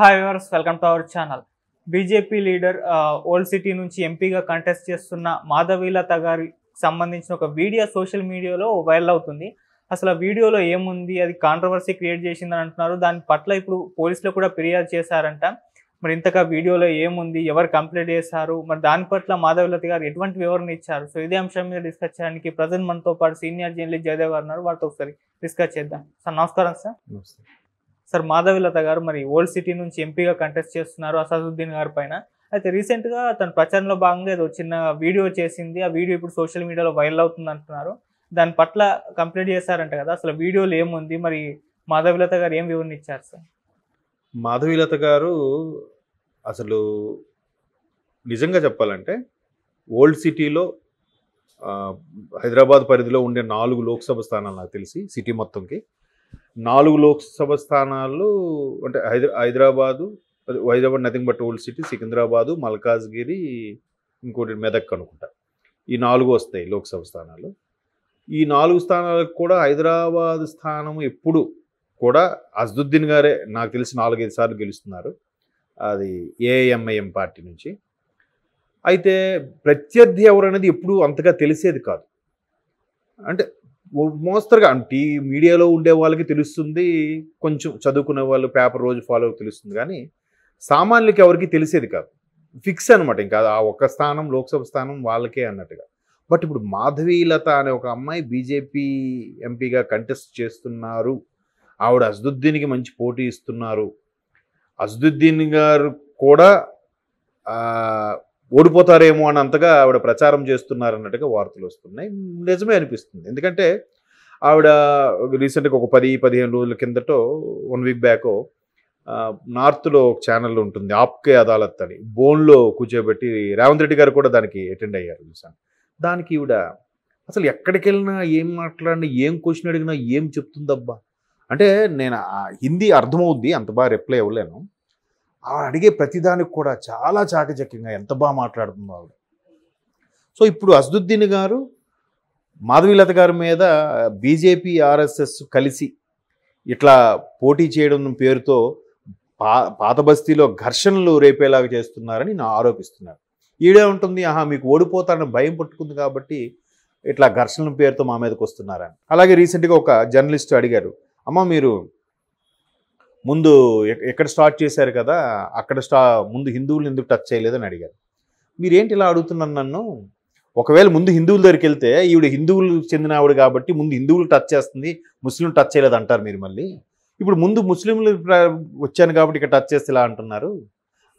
hi viewers welcome to our channel BJP leader old city నుంచి ఎంపీగా contest చేస్తున్న మాధవీలత గారికి సంబంధించిన ఒక వీడియో సోషల్ మీడియాలో వైరల్ అవుతుంది అసలు ఆ వీడియోలో ఏముంది అది కాంట్రవర్సీ క్రియేట్ చేసిందని అంటున్నారు దాని పట్ల ఇప్పుడు పోలీసులు కూడా ఫిర్యాదు చేశారంట మరి ఇంతగా వీడియోలో ఏముంది ఎవరు కంప్లీట్ చేశారు మరి దాని పట్ల మాధవీలత గారు ఎటువంటి వివరణ ఇచ్చారు సో ఇదే అంశం మీద డిస్కస్ చేయడానికి ప్రజెంట్ మనతో పాటు సీనియర్ జర్నలిస్ట్ జయదేవ్ గారు ఉన్నారు వారితో ఒకసారి డిస్కస్ చేద్దాం సార్ నమస్కారం సార్ సార్ లత గారు మరి ఓల్డ్ సిటీ నుంచి ఎంపీగా కంటెస్ట్ చేస్తున్నారు అసదుద్దీన్ గారి పైన అయితే రీసెంట్గా తన ప్రచారంలో భాగంగా ఏదో చిన్న వీడియో చేసింది ఆ వీడియో ఇప్పుడు సోషల్ మీడియాలో వైరల్ అవుతుంది అంటున్నారు దాని పట్ల కంప్లీట్ చేశారంట కదా అసలు వీడియోలు ఏముంది మరి మాధవిలత గారు ఏం వివరణ ఇచ్చారు సార్ లత గారు అసలు నిజంగా చెప్పాలంటే ఓల్డ్ సిటీలో హైదరాబాద్ పరిధిలో ఉండే నాలుగు లోక్సభ స్థానాలు నాకు తెలిసి సిటీ మొత్తంకి నాలుగు లోక్సభ స్థానాలు అంటే హైదరా Hyderabad Hyderabad nothing but old city Secunderabad Malkajgiri ఇంకోటి మెదక్ అనుకుంటా ఈ నాలుగు వస్తాయి లోక్సభ స్థానాలు ఈ నాలుగు స్థానాలకు కూడా హైదరాబాద్ స్థానం ఎప్పుడు కూడా అజదుద్దీన్ గారే నాకు తెలిసి నాలుగైదు సార్లు గెలుస్తున్నారు అది ఏఎంఐఎం పార్టీ నుంచి అయితే ప్రత్యర్థి ఎవరు అనేది ఎప్పుడు అంతగా తెలిసేది కాదు అంటే మోస్తరుగా అంటే మీడియాలో ఉండే వాళ్ళకి తెలుస్తుంది కొంచెం చదువుకునే వాళ్ళు పేపర్ రోజు ఫాలో తెలుస్తుంది కానీ సామాన్యులకి ఎవరికి తెలిసేది కాదు ఫిక్స్ అనమాట ఇంకా ఆ ఒక్క స్థానం లోక్సభ స్థానం వాళ్ళకే అన్నట్టుగా బట్ ఇప్పుడు మాధవీలత అనే ఒక అమ్మాయి బీజేపీ ఎంపీగా కంటెస్ట్ చేస్తున్నారు ఆవిడ అజదుద్దీన్కి మంచి పోటీ ఇస్తున్నారు అజదుద్దీన్ గారు కూడా ఓడిపోతారేమో అని అంతగా ఆవిడ ప్రచారం చేస్తున్నారన్నట్టుగా వార్తలు వస్తున్నాయి నిజమే అనిపిస్తుంది ఎందుకంటే ఆవిడ రీసెంట్గా ఒక పది పదిహేను రోజుల కిందటో వన్ వీక్ బ్యాకో నార్త్లో ఒక ఛానల్ ఉంటుంది ఆప్కే అదాలత్ అని బోన్లో కూర్చోబెట్టి రేవంత్ రెడ్డి గారు కూడా దానికి అటెండ్ అయ్యారు చూసాను దానికి ఈవిడ అసలు ఎక్కడికి వెళ్ళినా ఏం మాట్లాడినా ఏం క్వశ్చన్ అడిగినా ఏం చెప్తుందబ్బా అంటే నేను హిందీ అర్థమవుద్ది అంత బాగా రిప్లై ఇవ్వలేను ఆవిడ అడిగే ప్రతిదానికి కూడా చాలా చాకచక్యంగా ఎంత బాగా మాట్లాడుతుంది ఆవిడ సో ఇప్పుడు అసదుద్దీన్ గారు మాధవీలత గారి మీద బీజేపీ ఆర్ఎస్ఎస్ కలిసి ఇట్లా పోటీ చేయడం పేరుతో పా పాత బస్తీలో ఘర్షణలు రేపేలాగా చేస్తున్నారని నా ఆరోపిస్తున్నారు ఈడే ఉంటుంది ఆహా మీకు ఓడిపోతారని భయం పట్టుకుంది కాబట్టి ఇట్లా ఘర్షణల పేరుతో మా మీదకి వస్తున్నారని అలాగే రీసెంట్గా ఒక జర్నలిస్ట్ అడిగారు అమ్మ మీరు ముందు ఎక్కడ స్టార్ట్ చేశారు కదా అక్కడ స్టా ముందు హిందువులు ఎందుకు టచ్ చేయలేదని అడిగారు మీరేంటి ఇలా అడుగుతున్నాను నన్ను ఒకవేళ ముందు హిందువుల దగ్గరికి వెళ్తే ఈవిడ హిందువులు చెందిన ఆవిడ కాబట్టి ముందు హిందువులు టచ్ చేస్తుంది ముస్లింలు టచ్ చేయలేదు అంటారు మీరు మళ్ళీ ఇప్పుడు ముందు ముస్లింలు వచ్చాను కాబట్టి ఇక్కడ టచ్ చేస్తే ఇలా అంటున్నారు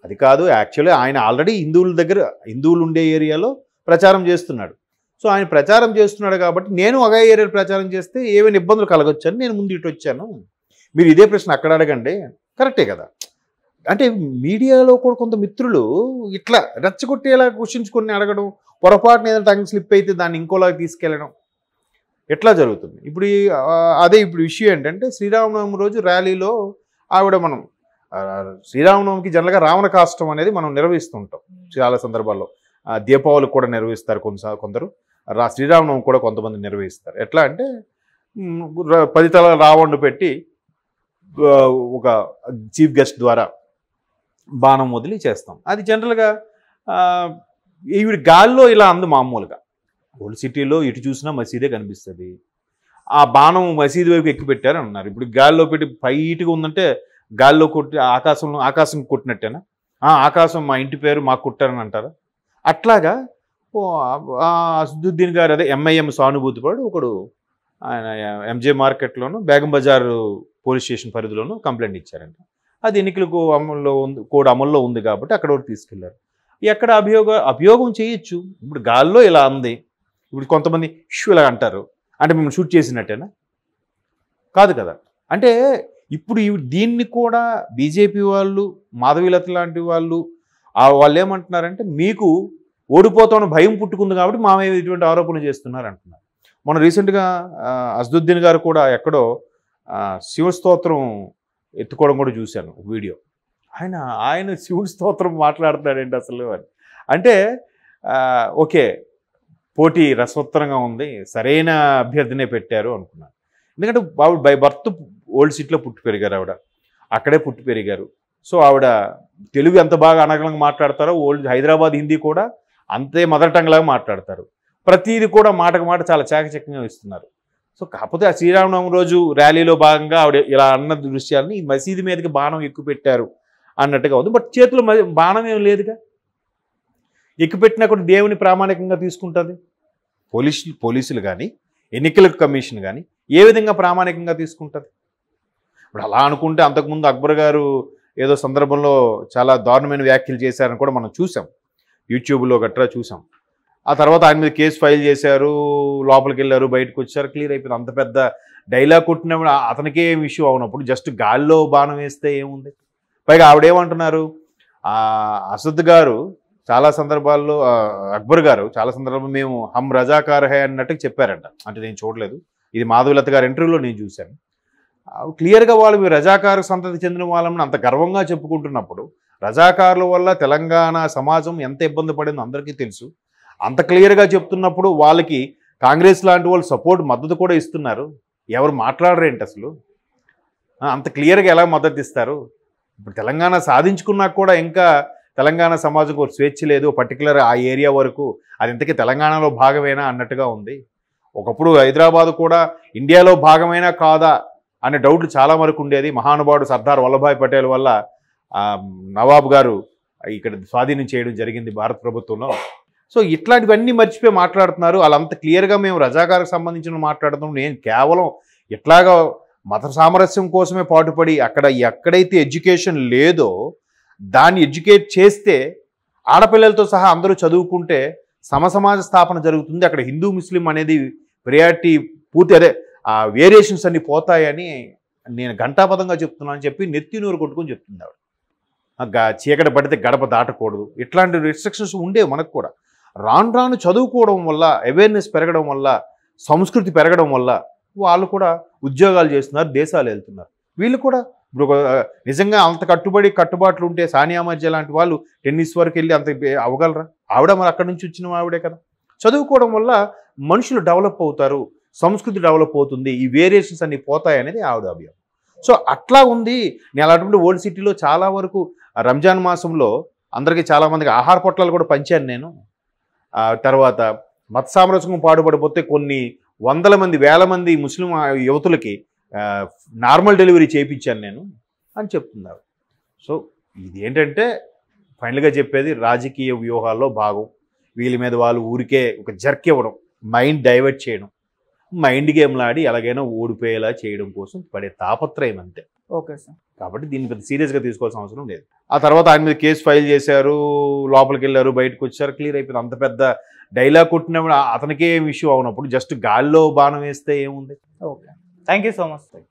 అది కాదు యాక్చువల్లీ ఆయన ఆల్రెడీ హిందువుల దగ్గర హిందువులు ఉండే ఏరియాలో ప్రచారం చేస్తున్నాడు సో ఆయన ప్రచారం చేస్తున్నాడు కాబట్టి నేను ఒకే ఏరియాలో ప్రచారం చేస్తే ఏమైనా ఇబ్బందులు కలగొచ్చని నేను ముందు ఇటు వచ్చాను మీరు ఇదే ప్రశ్న అక్కడ అడగండి కరెక్టే కదా అంటే మీడియాలో కూడా కొంత మిత్రులు ఇట్లా రెచ్చగొట్టేలా క్వశ్చన్స్ అడగడం పొరపాటున ఏదైనా టంగ్ స్లిప్ అయితే దాన్ని ఇంకోలా తీసుకెళ్ళడం ఎట్లా జరుగుతుంది ఇప్పుడు అదే ఇప్పుడు విషయం ఏంటంటే శ్రీరామనవమి రోజు ర్యాలీలో ఆవిడ మనం శ్రీరామనవమికి జనరల్గా రావణ కాష్టం అనేది మనం నిర్వహిస్తుంటాం చాలా సందర్భాల్లో దీపావళి కూడా నిర్వహిస్తారు కొన్నిసార్లు కొందరు రా శ్రీరామనవమి కూడా కొంతమంది నిర్వహిస్తారు ఎట్లా అంటే పది తల రావణ్ణు పెట్టి ఒక చీఫ్ గెస్ట్ ద్వారా బాణం వదిలి చేస్తాం అది జనరల్గా ఈవిడ గాల్లో ఇలా అంది మామూలుగా ఓల్డ్ సిటీలో ఇటు చూసినా మసీదే కనిపిస్తుంది ఆ బాణం మసీదు వైపు ఎక్కి పెట్టారని అన్నారు ఇప్పుడు గాల్లో పెట్టి పైటిగా ఉందంటే గాల్లో కొట్టి ఆకాశంలో ఆకాశం కొట్టినట్టేనా ఆకాశం మా ఇంటి పేరు మాకు కొట్టారని అంటారా అట్లాగా అసదుద్దీన్ గారు అదే ఎంఐఎం సానుభూతి పడు ఒకడు ఆయన ఎంజే మార్కెట్లోను బేగం బజారు పోలీస్ స్టేషన్ పరిధిలోనూ కంప్లైంట్ ఇచ్చారంట అది ఎన్నికల అమల్లో ఉంది కోడ్ అమల్లో ఉంది కాబట్టి అక్కడ వరకు తీసుకెళ్లారు ఎక్కడ అభియోగ అభియోగం చేయొచ్చు ఇప్పుడు గాల్లో ఇలా ఉంది ఇప్పుడు కొంతమంది ఇష్యూ ఇలా అంటారు అంటే మిమ్మల్ని షూట్ చేసినట్టేనా కాదు కదా అంటే ఇప్పుడు దీన్ని కూడా బీజేపీ వాళ్ళు మాధవీలత లాంటి వాళ్ళు వాళ్ళు ఏమంటున్నారంటే మీకు ఓడిపోతామని భయం పుట్టుకుంది కాబట్టి మా మీద ఇటువంటి ఆరోపణలు చేస్తున్నారు అంటున్నారు మొన్న రీసెంట్గా అసదుద్దీన్ గారు కూడా ఎక్కడో శివస్తోత్రం ఎత్తుకోవడం కూడా చూశాను వీడియో ఆయన ఆయన శివుడి స్తోత్రం మాట్లాడుతున్నాడండి అసలు అని అంటే ఓకే పోటీ రసోత్తరంగా ఉంది సరైన అభ్యర్థినే పెట్టారు అనుకున్నాను ఎందుకంటే ఆవిడ బై బర్త్ ఓల్డ్ సిట్లో పుట్టి పెరిగారు ఆవిడ అక్కడే పుట్టి పెరిగారు సో ఆవిడ తెలుగు ఎంత బాగా అనగలంగా మాట్లాడతారో ఓల్డ్ హైదరాబాద్ హిందీ కూడా అంతే మదర్ టంగ్లాగా మాట్లాడతారు ప్రతీది కూడా మాటకు మాట చాలా చాకచక్యంగా ఇస్తున్నారు సో కాకపోతే ఆ శ్రీరామనవమి రోజు ర్యాలీలో భాగంగా ఆవిడ ఇలా అన్న దృశ్యాలని మసీదు మీదకి బాణం ఎక్కువ పెట్టారు అన్నట్టుగా ఉంది బట్ చేతులు బాణం ఏం లేదుగా ఎక్కుపెట్టినా కూడా దేవుని ప్రామాణికంగా తీసుకుంటుంది పోలీసులు పోలీసులు కానీ ఎన్నికల కమిషన్ కానీ ఏ విధంగా ప్రామాణికంగా తీసుకుంటుంది ఇప్పుడు అలా అనుకుంటే అంతకుముందు అక్బర్ గారు ఏదో సందర్భంలో చాలా దారుణమైన వ్యాఖ్యలు చేశారని కూడా మనం చూసాం యూట్యూబ్లో గట్రా చూసాం ఆ తర్వాత ఆయన మీద కేసు ఫైల్ చేశారు లోపలికి వెళ్ళారు బయటకు వచ్చారు క్లియర్ అయిపోయింది అంత పెద్ద డైలాగ్ కొట్టినప్పుడు అతనికే ఏం ఇష్యూ అవునప్పుడు జస్ట్ గాల్లో బాణం వేస్తే ఏముంది పైగా ఆవిడేమంటున్నారు అసద్ గారు చాలా సందర్భాల్లో అక్బర్ గారు చాలా సందర్భాల్లో మేము హమ్ రజాకార్ హే అన్నట్టు చెప్పారంట అంటే నేను చూడలేదు ఇది మాధవలత గారి ఇంటర్వ్యూలో నేను చూశాను క్లియర్గా వాళ్ళు మీరు రజాకారు సంతతి చెందిన వాళ్ళని అంత గర్వంగా చెప్పుకుంటున్నప్పుడు రజాకారుల వల్ల తెలంగాణ సమాజం ఎంత ఇబ్బంది పడిందో అందరికీ తెలుసు అంత క్లియర్గా చెప్తున్నప్పుడు వాళ్ళకి కాంగ్రెస్ లాంటి వాళ్ళు సపోర్ట్ మద్దతు కూడా ఇస్తున్నారు ఎవరు మాట్లాడరేంటి అసలు అంత క్లియర్గా ఎలా మద్దతు ఇస్తారు ఇప్పుడు తెలంగాణ సాధించుకున్నా కూడా ఇంకా తెలంగాణ సమాజంకు ఒక స్వేచ్ఛ లేదు పర్టికులర్ ఆ ఏరియా వరకు అది ఇంతకీ తెలంగాణలో భాగమేనా అన్నట్టుగా ఉంది ఒకప్పుడు హైదరాబాద్ కూడా ఇండియాలో భాగమైనా కాదా అనే డౌట్లు చాలా వరకు ఉండేది మహానుభావుడు సర్దార్ వల్లభాయ్ పటేల్ వల్ల నవాబ్ గారు ఇక్కడ స్వాధీనం చేయడం జరిగింది భారత ప్రభుత్వంలో సో ఇట్లాంటివన్నీ మర్చిపోయి మాట్లాడుతున్నారు వాళ్ళంత క్లియర్గా మేము రజాకార్కి సంబంధించిన మాట్లాడుతున్నాం నేను కేవలం ఇట్లాగా మత సామరస్యం కోసమే పాటుపడి అక్కడ ఎక్కడైతే ఎడ్యుకేషన్ లేదో దాన్ని ఎడ్యుకేట్ చేస్తే ఆడపిల్లలతో సహా అందరూ చదువుకుంటే సమసమాజ స్థాపన జరుగుతుంది అక్కడ హిందూ ముస్లిం అనేది ప్రియారిటీ పూర్తి అదే ఆ వేరియేషన్స్ అన్నీ పోతాయని నేను ఘంటాపదంగా చెప్తున్నానని చెప్పి నెత్తి నూరు కొట్టుకుని చెప్తుంది ఆవిడ చీకటి పడితే గడప దాటకూడదు ఇట్లాంటి రిస్ట్రిక్షన్స్ ఉండే మనకు కూడా రాను రాను చదువుకోవడం వల్ల అవేర్నెస్ పెరగడం వల్ల సంస్కృతి పెరగడం వల్ల వాళ్ళు కూడా ఉద్యోగాలు చేస్తున్నారు దేశాలు వెళ్తున్నారు వీళ్ళు కూడా ఇప్పుడు నిజంగా అంత కట్టుబడి కట్టుబాట్లు ఉంటే సానియా మధ్య లాంటి వాళ్ళు టెన్నిస్ వరకు వెళ్ళి అంత అవ్వగలరా ఆవిడ మరి అక్కడి నుంచి వచ్చిన ఆవిడే కదా చదువుకోవడం వల్ల మనుషులు డెవలప్ అవుతారు సంస్కృతి డెవలప్ అవుతుంది ఈ వేరియేషన్స్ అన్నీ పోతాయి అనేది ఆవిడ అభియం సో అట్లా ఉంది నేను అలాంటి ఓల్డ్ సిటీలో చాలా వరకు రంజాన్ మాసంలో అందరికీ చాలామందికి ఆహార పొట్లాలు కూడా పంచాను నేను తర్వాత మత సామరస్యం పాటుపడిపోతే కొన్ని వందల మంది వేల మంది ముస్లిం యువతులకి నార్మల్ డెలివరీ చేయించాను నేను అని చెప్తున్నారు సో ఇదేంటంటే ఫైనల్గా చెప్పేది రాజకీయ వ్యూహాల్లో భాగం వీళ్ళ మీద వాళ్ళు ఊరికే ఒక జర్క్ ఇవ్వడం మైండ్ డైవర్ట్ చేయడం మైండ్ గేమ్లాడి ఎలాగైనా ఓడిపోయేలా చేయడం కోసం పడే తాపత్రయం అంతే ఓకే సార్ కాబట్టి దీన్ని పెద్ద సీరియస్గా తీసుకోవాల్సిన అవసరం లేదు ఆ తర్వాత ఆయన మీద కేసు ఫైల్ చేశారు లోపలికి వెళ్ళారు బయటకు వచ్చారు క్లియర్ అయిపోయింది అంత పెద్ద డైలాగ్ కొట్టినప్పుడు అతనికే ఏం ఇష్యూ అవునప్పుడు జస్ట్ గాల్లో బాణం వేస్తే ఏముంది ఓకే థ్యాంక్ సో మచ్